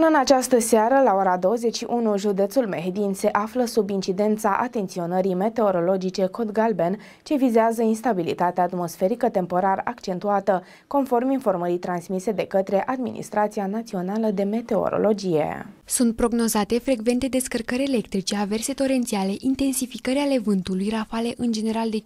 Până în această seară, la ora 21, județul Mehedin se află sub incidența atenționării meteorologice cod galben ce vizează instabilitatea atmosferică temporar accentuată, conform informării transmise de către Administrația Națională de Meteorologie. Sunt prognozate frecvente descărcări electrice, averse torențiale, intensificări ale vântului, rafale în general de 55-65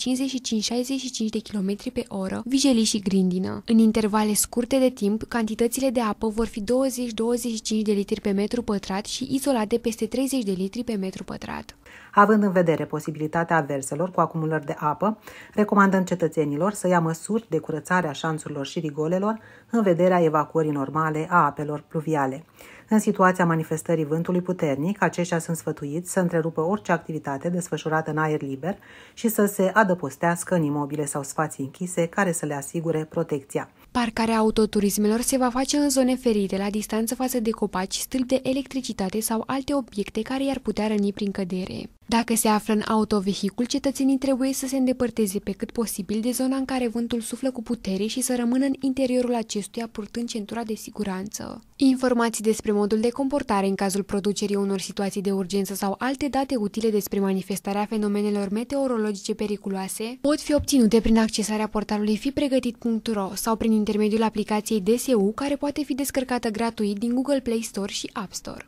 de km pe oră, vijelii și grindină. În intervale scurte de timp, cantitățile de apă vor fi 20-25 de litri pe metru pătrat și izolat de peste 30 de litri pe metru pătrat. Având în vedere posibilitatea averselor cu acumulări de apă, recomandăm cetățenilor să ia măsuri de curățare a șanțurilor și rigolelor în vederea evacuării normale a apelor pluviale. În situația manifestării vântului puternic, aceștia sunt sfătuiți să întrerupă orice activitate desfășurată în aer liber și să se adăpostească în imobile sau spații închise care să le asigure protecția. Parcarea autoturismelor se va face în zone ferite, la distanță față de copaci, stâlpi de electricitate sau alte obiecte care i-ar putea răni prin cădere. Dacă se află în autovehicul, cetățenii trebuie să se îndepărteze pe cât posibil de zona în care vântul suflă cu putere și să rămână în interiorul acestuia purtând centura de siguranță. Informații despre modul de comportare în cazul producerii unor situații de urgență sau alte date utile despre manifestarea fenomenelor meteorologice periculoase pot fi obținute prin accesarea portalului fipregătit.ro sau prin intermediul aplicației DSU care poate fi descărcată gratuit din Google Play Store și App Store.